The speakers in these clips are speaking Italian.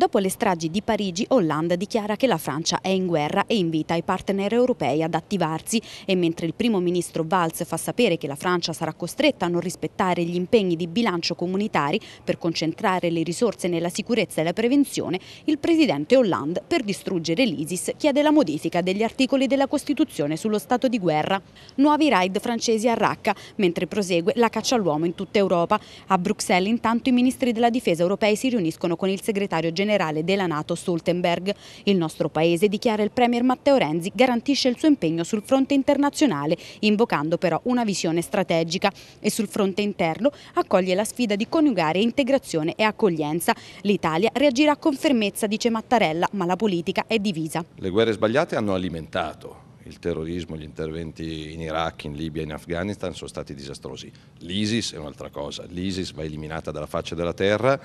Dopo le stragi di Parigi, Hollande dichiara che la Francia è in guerra e invita i partner europei ad attivarsi e mentre il primo ministro Valls fa sapere che la Francia sarà costretta a non rispettare gli impegni di bilancio comunitari per concentrare le risorse nella sicurezza e la prevenzione, il presidente Hollande, per distruggere l'ISIS, chiede la modifica degli articoli della Costituzione sullo stato di guerra. Nuovi raid francesi a Raqqa, mentre prosegue la caccia all'uomo in tutta Europa. A Bruxelles intanto i ministri della difesa europei si riuniscono con il segretario generale generale della Nato Stoltenberg. Il nostro paese, dichiara il Premier Matteo Renzi, garantisce il suo impegno sul fronte internazionale, invocando però una visione strategica e sul fronte interno accoglie la sfida di coniugare integrazione e accoglienza. L'Italia reagirà con fermezza, dice Mattarella, ma la politica è divisa. Le guerre sbagliate hanno alimentato il terrorismo, gli interventi in Iraq, in Libia, in Afghanistan sono stati disastrosi. L'ISIS è un'altra cosa, l'ISIS va eliminata dalla faccia della terra.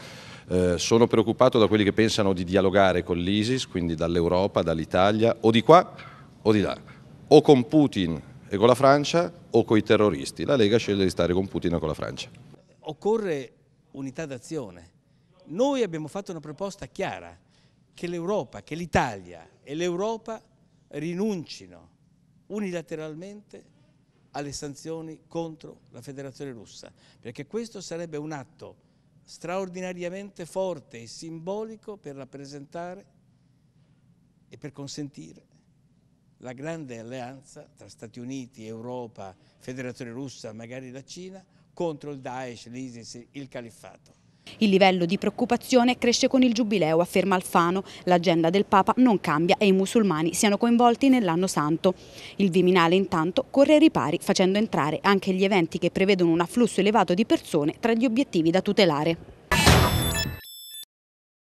Eh, sono preoccupato da quelli che pensano di dialogare con l'ISIS, quindi dall'Europa, dall'Italia, o di qua o di là, o con Putin e con la Francia o con i terroristi. La Lega sceglie di stare con Putin e con la Francia. Occorre unità d'azione. Noi abbiamo fatto una proposta chiara che l'Europa, che l'Italia e l'Europa rinuncino unilateralmente alle sanzioni contro la Federazione russa, perché questo sarebbe un atto straordinariamente forte e simbolico per rappresentare e per consentire la grande alleanza tra Stati Uniti, Europa, Federazione russa, magari la Cina, contro il Daesh, l'ISIS, il califfato. Il livello di preoccupazione cresce con il giubileo, afferma Alfano. L'agenda del Papa non cambia e i musulmani siano coinvolti nell'anno santo. Il Viminale intanto corre ai ripari facendo entrare anche gli eventi che prevedono un afflusso elevato di persone tra gli obiettivi da tutelare.